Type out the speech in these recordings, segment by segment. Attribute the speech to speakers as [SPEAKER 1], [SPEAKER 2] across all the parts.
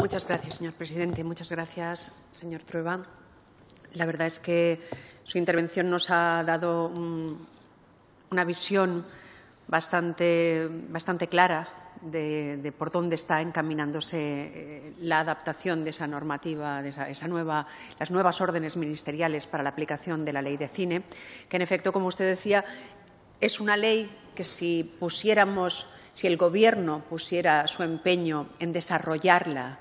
[SPEAKER 1] Muchas gracias, señor presidente. Muchas gracias, señor Trueba. La verdad es que su intervención nos ha dado una visión bastante, clara de, por dónde está encaminándose eh, la adaptación de esa normativa, de nueva, las nuevas órdenes ministeriales para la aplicación de la ley de cine, que en efecto, como usted decía, es una ley que si pusiéramos, si el Gobierno pusiera su empeño en desarrollarla,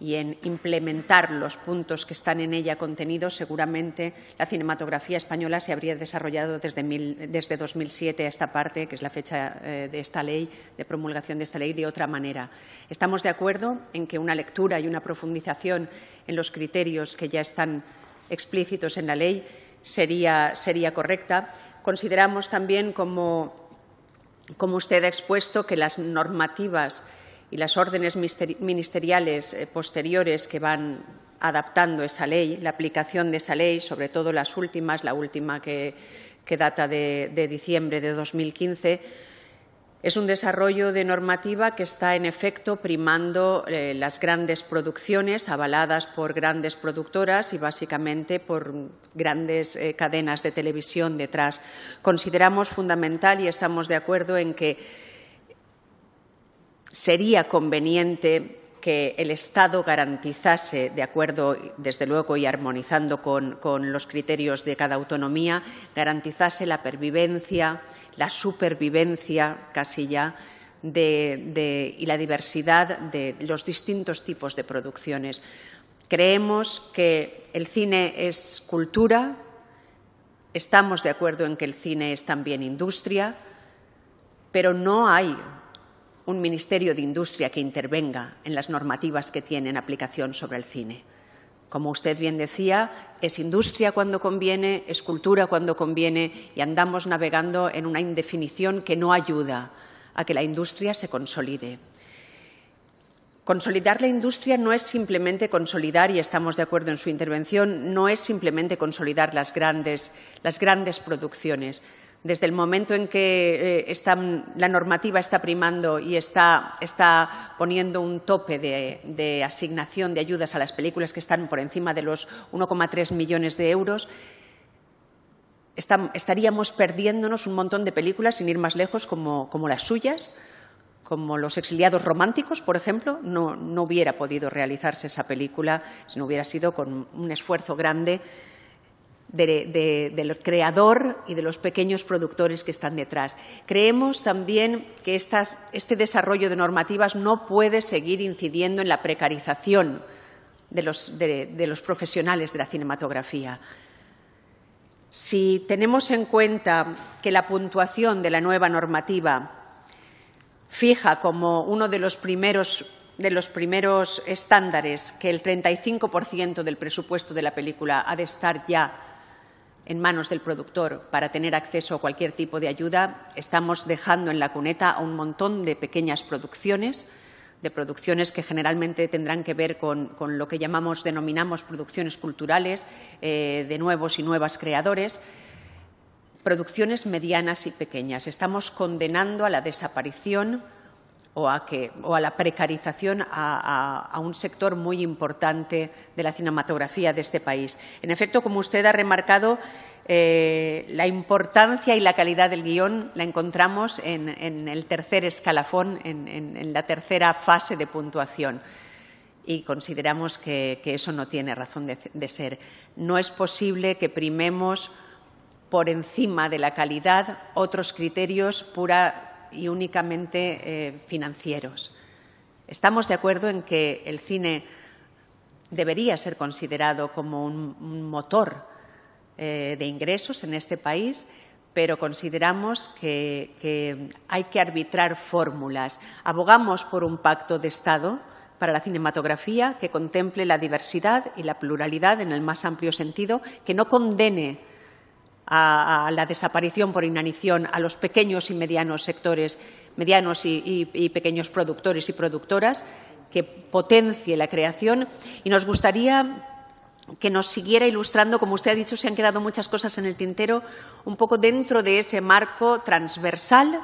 [SPEAKER 1] y en implementar los puntos que están en ella contenidos, seguramente la cinematografía española se habría desarrollado desde, desde 2007 a esta parte, que es la fecha eh, de esta ley, de promulgación de esta ley, de otra manera. Estamos de acuerdo en que una lectura y una profundización en los criterios que ya están explícitos en la ley sería, sería correcta. Consideramos también, como, como usted ha expuesto, que las normativas y las órdenes ministeriales eh, posteriores que van adaptando esa ley, la aplicación de esa ley, sobre todo las últimas, la última que, data de, de diciembre de 2015, es un desarrollo de normativa que está, en efecto, primando eh, las grandes producciones avaladas por grandes productoras y, básicamente, por grandes eh, cadenas de televisión detrás. Consideramos fundamental y estamos de acuerdo en que sería conveniente que el Estado garantizase, de acuerdo, desde luego, y armonizando con, los criterios de cada autonomía, garantizase la pervivencia, la supervivencia, casi ya, y la diversidad de los distintos tipos de producciones. Creemos que el cine es cultura, estamos de acuerdo en que el cine es también industria, pero no hay un Ministerio de Industria que intervenga en las normativas que tienen aplicación sobre el cine. Como usted bien decía, es industria cuando conviene, es cultura cuando conviene y andamos navegando en una indefinición que no ayuda a que la industria se consolide. Consolidar la industria no es simplemente consolidar, y estamos de acuerdo en su intervención, no es simplemente consolidar las grandes, las grandes producciones desde el momento en que eh, la normativa está primando y está, poniendo un tope de, asignación de ayudas a las películas que están por encima de los 1,3 millones de euros, estaríamos perdiéndonos un montón de películas, sin ir más lejos, como, las suyas, como Los exiliados románticos, por ejemplo, no hubiera podido realizarse esa película si no hubiera sido con un esfuerzo grande del creador y de los pequeños productores que están detrás. Creemos también que este desarrollo de normativas no puede seguir incidiendo en la precarización de los, de los profesionales de la cinematografía. Si tenemos en cuenta que la puntuación de la nueva normativa fija como uno de los primeros de los primeros estándares que el 35% del presupuesto de la película ha de estar ya en manos del productor para tener acceso a cualquier tipo de ayuda, estamos dejando en la cuneta a un montón de pequeñas producciones, de producciones que generalmente tendrán que ver con, lo que llamamos, denominamos producciones culturales, eh, de nuevos y nuevas creadores, producciones medianas y pequeñas. Estamos condenando a la desaparición o a, que, la precarización a, un sector muy importante de la cinematografía de este país. En efecto, como usted ha remarcado, eh, la importancia y la calidad del guión la encontramos en, el tercer escalafón, en, la tercera fase de puntuación. Y consideramos que, eso no tiene razón de, de ser. No es posible que primemos por encima de la calidad otros criterios pura, y únicamente eh, financieros. Estamos de acuerdo en que el cine debería ser considerado como un, motor eh, de ingresos en este país, pero consideramos que hay que arbitrar fórmulas. Abogamos por un pacto de Estado para la cinematografía que contemple la diversidad y la pluralidad en el más amplio sentido, que no condene a, la desaparición por inanición a los pequeños y medianos sectores, medianos y, pequeños productores y productoras, que potencie la creación. Y nos gustaría que nos siguiera ilustrando, como usted ha dicho, se han quedado muchas cosas en el tintero, un poco dentro de ese marco transversal.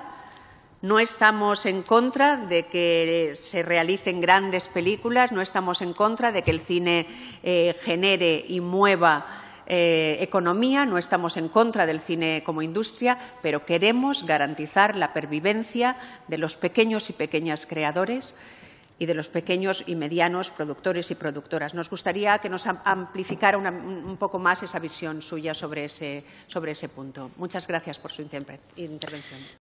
[SPEAKER 1] No estamos en contra de que se realicen grandes películas, no estamos en contra de que el cine eh, genere y mueva eh, economía, no estamos en contra del cine como industria, pero queremos garantizar la pervivencia de los pequeños y pequeñas creadores y de los pequeños y medianos productores y productoras. Nos gustaría que nos amplificara un poco más esa visión suya sobre sobre ese punto. Muchas gracias por su intervención.